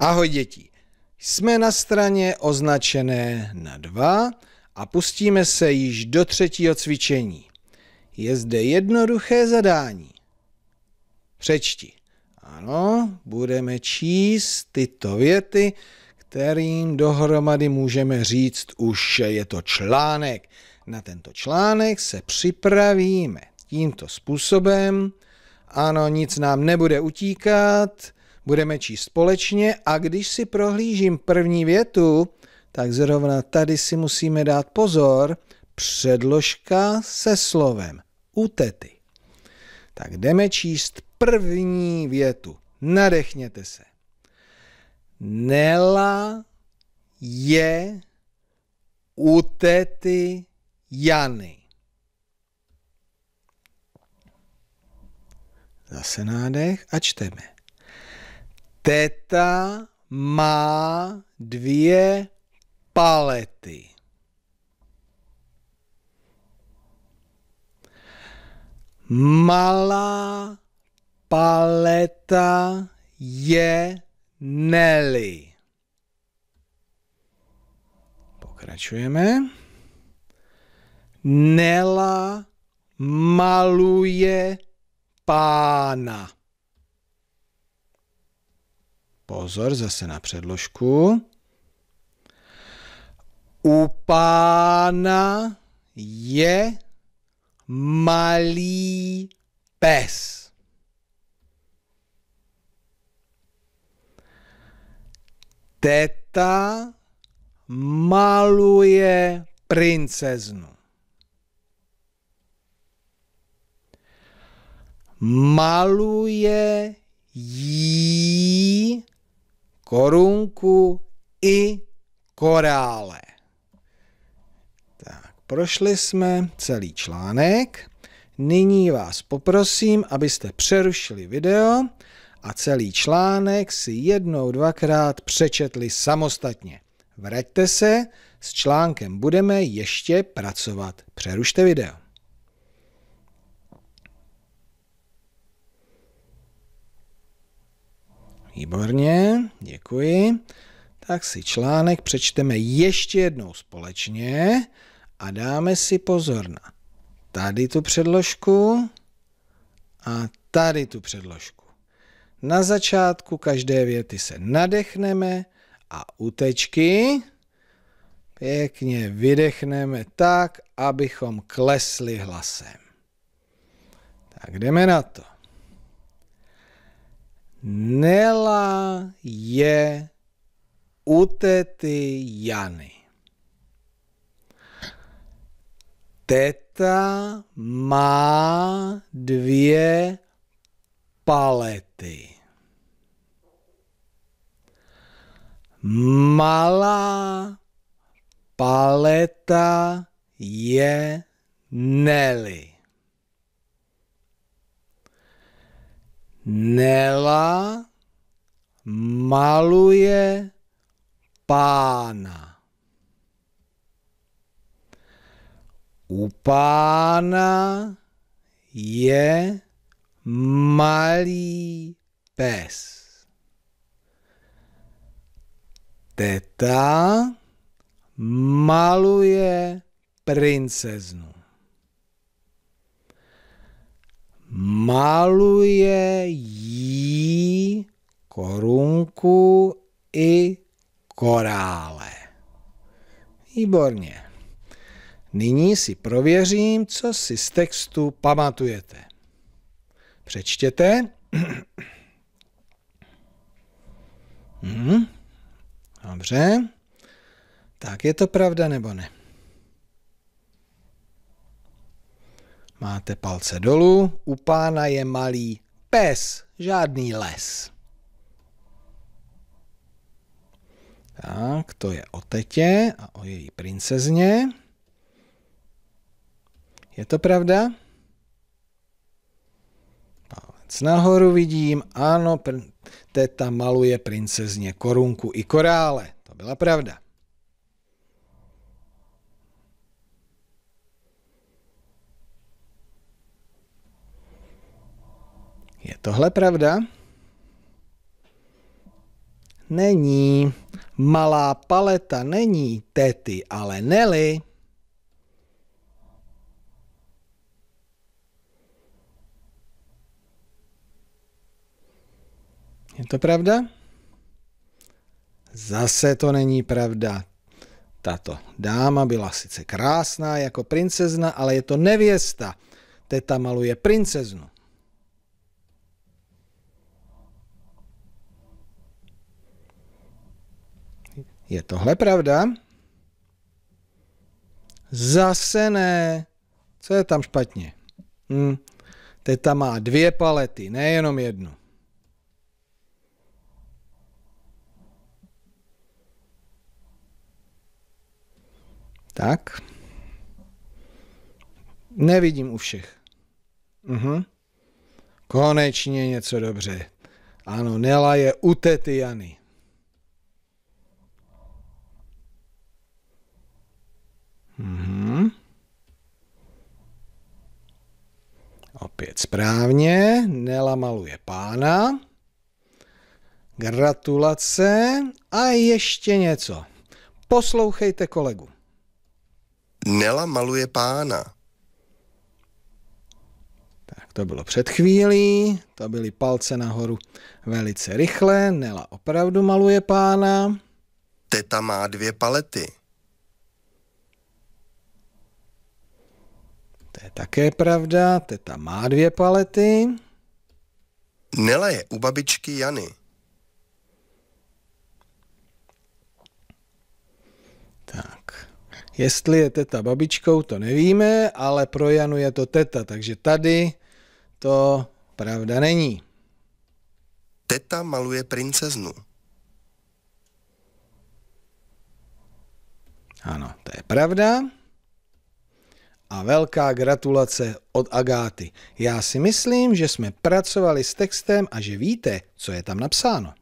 Ahoj děti, jsme na straně označené na 2 a pustíme se již do třetího cvičení. Je zde jednoduché zadání. Přečti. Ano, budeme číst tyto věty, kterým dohromady můžeme říct už je to článek. Na tento článek se připravíme tímto způsobem. Ano, nic nám nebude utíkat, budeme číst společně a když si prohlížím první větu, tak zrovna tady si musíme dát pozor, předložka se slovem utety. Tak jdeme číst první větu. Nadechněte se. Nela je u tety Jany. Zase nádech a čteme. Teta má dvě palety. Malá paleta je Nelly. Pokračujeme. Nela maluje pána. Pozor zase na předložku. U pána je malý pes. Teta maluje princeznu. Maluje jí korunku i korále. Tak, prošli jsme celý článek. Nyní vás poprosím, abyste přerušili video a celý článek si jednou, dvakrát přečetli samostatně. Vraťte se, s článkem budeme ještě pracovat. Přerušte video. Výborně, děkuji. Tak si článek přečteme ještě jednou společně a dáme si pozor na tady tu předložku a tady tu předložku. Na začátku každé věty se nadechneme a utečky pěkně vydechneme tak, abychom klesli hlasem. Tak jdeme na to. Nela je u tety Jany. Teta má dvě palety. Malá paleta je Nelly. Nela maluje pána. U pána je malý pes. Teta maluje princeznu. maluje jí korunku i korále. Výborně. Nyní si prověřím, co si z textu pamatujete. Přečtěte. Hmm, dobře. Tak je to pravda nebo ne? Máte palce dolů, u pána je malý pes, žádný les. Tak, to je o tetě a o její princezně. Je to pravda? Palec nahoru vidím, ano, teta maluje princezně korunku i korále. To byla pravda. Je tohle pravda? Není. Malá paleta není tety, ale Nelly. Je to pravda? Zase to není pravda. Tato dáma byla sice krásná jako princezna, ale je to nevěsta. Teta maluje princeznu. Je tohle pravda? Zase ne. Co je tam špatně? Hm. Teta má dvě palety, nejenom jednu. Tak. Nevidím u všech. Uhum. Konečně něco dobře. Ano, Nela je u tety Jany. Mm-hmm. Opět správně. Nela maluje pána. Gratulace. A ještě něco. Poslouchejte kolegu. Nela maluje pána. Tak to bylo před chvílí, to byly palce nahoru velice rychle, Nela opravdu maluje pána. Teta má dvě palety. To je také pravda, teta má dvě palety. Nela je u babičky Jany. Tak, jestli je teta babičkou, to nevíme, ale pro Janu je to teta, takže tady to pravda není. Teta maluje princeznu. Ano, to je pravda a velká gratulace od Agáty. Já si myslím, že jsme pracovali s textem a že víte, co je tam napsáno.